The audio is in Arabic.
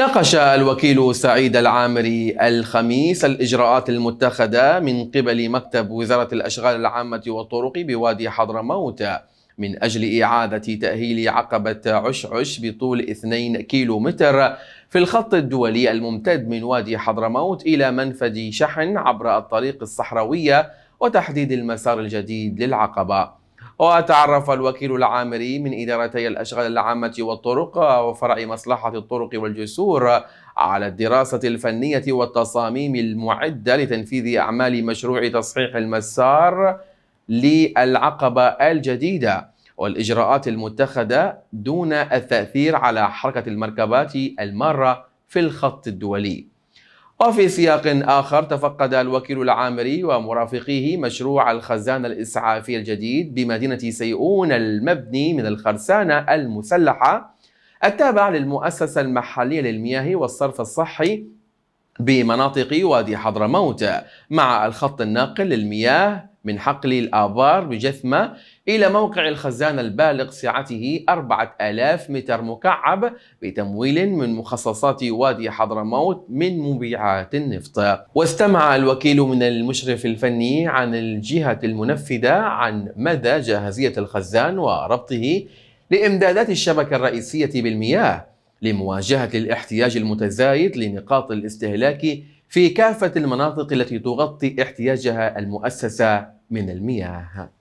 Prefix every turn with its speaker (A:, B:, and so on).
A: ناقش الوكيل سعيد العامري الخميس الإجراءات المتخذة من قبل مكتب وزارة الأشغال العامة والطرق بوادي حضرموت من أجل إعادة تأهيل عقبة عشعش بطول 2 كيلومتر في الخط الدولي الممتد من وادي حضرموت إلى منفذ شحن عبر الطريق الصحراوية وتحديد المسار الجديد للعقبة وتعرف الوكيل العامري من إدارتي الأشغال العامة والطرق وفرع مصلحة الطرق والجسور على الدراسة الفنية والتصاميم المعدة لتنفيذ أعمال مشروع تصحيح المسار للعقبة الجديدة والإجراءات المتخذة دون التأثير على حركة المركبات المارة في الخط الدولي وفي سياق آخر تفقد الوكيل العامري ومرافقيه مشروع الخزانة الإسعافية الجديد بمدينة سيئون المبني من الخرسانة المسلحة التابع للمؤسسة المحلية للمياه والصرف الصحي بمناطق وادي حضرموت مع الخط الناقل للمياه من حقل الآبار بجثمة إلى موقع الخزان البالغ سعته 4000 متر مكعب بتمويل من مخصصات وادي حضرموت من مبيعات النفط واستمع الوكيل من المشرف الفني عن الجهة المنفذة عن مدى جاهزية الخزان وربطه لإمدادات الشبكة الرئيسية بالمياه لمواجهة الاحتياج المتزايد لنقاط الاستهلاك في كافة المناطق التي تغطي احتياجها المؤسسة من المياه